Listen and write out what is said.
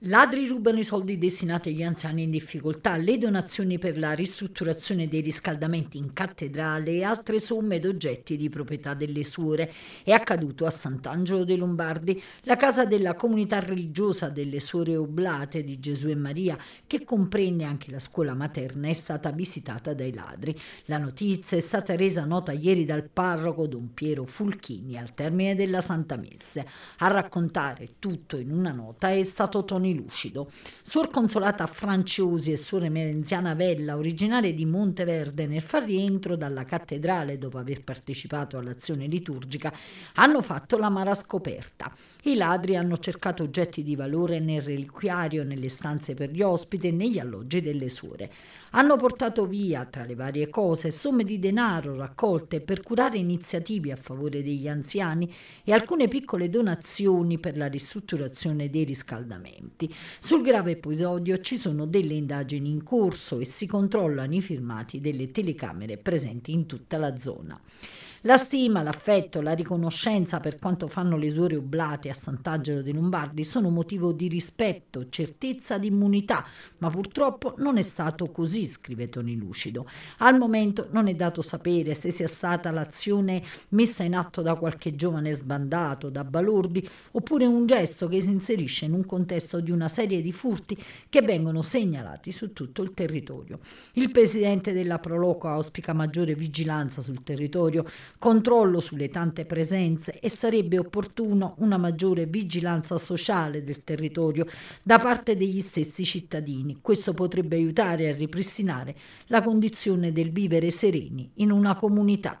Ladri rubano i soldi destinati agli anziani in difficoltà, le donazioni per la ristrutturazione dei riscaldamenti in cattedrale e altre somme ed oggetti di proprietà delle suore. È accaduto a Sant'Angelo dei Lombardi, la casa della comunità religiosa delle suore oblate di Gesù e Maria, che comprende anche la scuola materna, è stata visitata dai ladri. La notizia è stata resa nota ieri dal parroco Don Piero Fulchini al termine della Santa Messe. A raccontare tutto in una nota è stato Tony lucido. Suor Consolata Franciosi e Suor Emerenziana Vella, originarie di Monteverde, nel far rientro dalla cattedrale dopo aver partecipato all'azione liturgica, hanno fatto la mara scoperta. I ladri hanno cercato oggetti di valore nel reliquiario, nelle stanze per gli ospiti e negli alloggi delle suore. Hanno portato via, tra le varie cose, somme di denaro raccolte per curare iniziative a favore degli anziani e alcune piccole donazioni per la ristrutturazione dei riscaldamenti filmati. Sul grave episodio ci sono delle indagini in corso e si controllano i filmati delle telecamere presenti in tutta la zona. La stima, l'affetto, la riconoscenza per quanto fanno le suore oblate a Sant'Angelo dei Lombardi sono motivo di rispetto, certezza di immunità, ma purtroppo non è stato così, scrive Toni Lucido. Al momento non è dato sapere se sia stata l'azione messa in atto da qualche giovane sbandato, da balordi, oppure un gesto che si inserisce in un contesto di una serie di furti che vengono segnalati su tutto il territorio. Il presidente della Proloco auspica maggiore vigilanza sul territorio controllo sulle tante presenze e sarebbe opportuno una maggiore vigilanza sociale del territorio da parte degli stessi cittadini. Questo potrebbe aiutare a ripristinare la condizione del vivere sereni in una comunità.